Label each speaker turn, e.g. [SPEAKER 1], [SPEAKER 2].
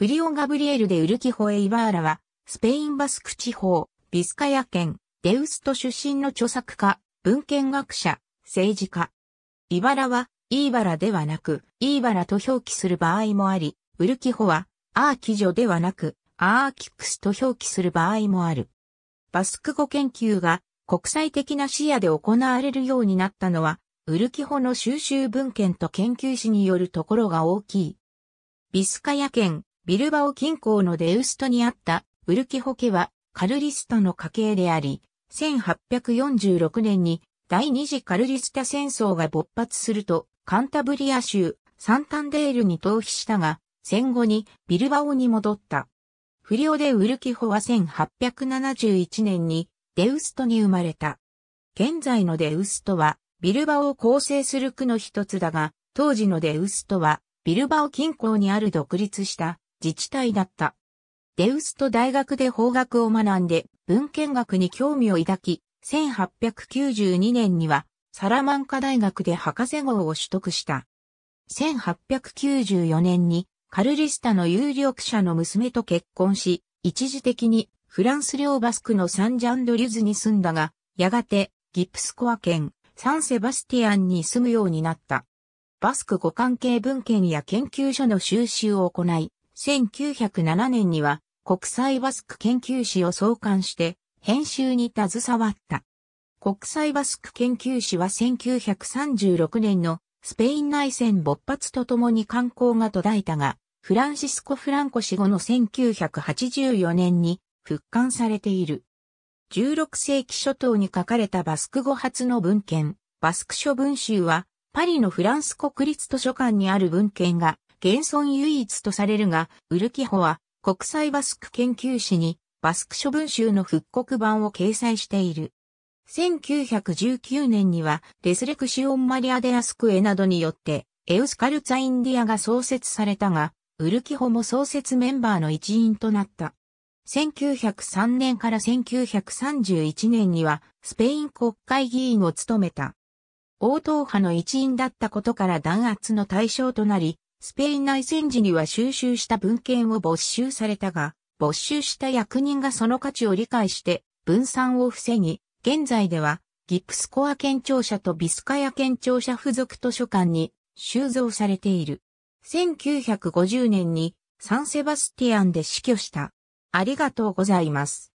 [SPEAKER 1] フリオ・ガブリエル・でウルキホエ・イバーラは、スペインバスク地方、ビスカヤ県、デウスト出身の著作家、文献学者、政治家。イバラは、イーバラではなく、イーバラと表記する場合もあり、ウルキホは、アーキジョではなく、アーキックスと表記する場合もある。バスク語研究が国際的な視野で行われるようになったのは、ウルキホの収集文献と研究史によるところが大きい。ビスカヤ県、ビルバオ近郊のデウストにあったウルキホ家はカルリストの家系であり、1846年に第二次カルリスタ戦争が勃発するとカンタブリア州サンタンデールに逃避したが、戦後にビルバオに戻った。不良でウルキホは1871年にデウストに生まれた。現在のデウストはビルバオを構成する区の一つだが、当時のデウストはビルバオ近郊にある独立した自治体だった。デウスト大学で法学を学んで、文献学に興味を抱き、1892年にはサラマンカ大学で博士号を取得した。1894年にカルリスタの有力者の娘と結婚し、一時的にフランス領バスクのサンジャンドリュズに住んだが、やがてギプスコア県サンセバスティアンに住むようになった。バスク語関係文献や研究所の収集を行い、1907年には国際バスク研究史を創刊して編集に携わった。国際バスク研究史は1936年のスペイン内戦勃発とともに観光が途絶えたが、フランシスコ・フランコ死後の1984年に復刊されている。16世紀初頭に書かれたバスク語初の文献、バスク書文集は、パリのフランス国立図書館にある文献が現存唯一とされるが、ウルキホは国際バスク研究誌にバスク処分集の復刻版を掲載している。1919年にはレスレクシオンマリアデアスクエなどによってエウスカルツァインディアが創設されたが、ウルキホも創設メンバーの一員となった。1903年から1931年にはスペイン国会議員を務めた。応答派の一員だったことから弾圧の対象となり、スペイン内戦時には収集した文献を没収されたが、没収した役人がその価値を理解して分散を防ぎ、現在ではギプスコア県庁舎とビスカヤ県庁舎付属図書館に収蔵されている。1950年にサンセバスティアンで死去した。ありがとうございます。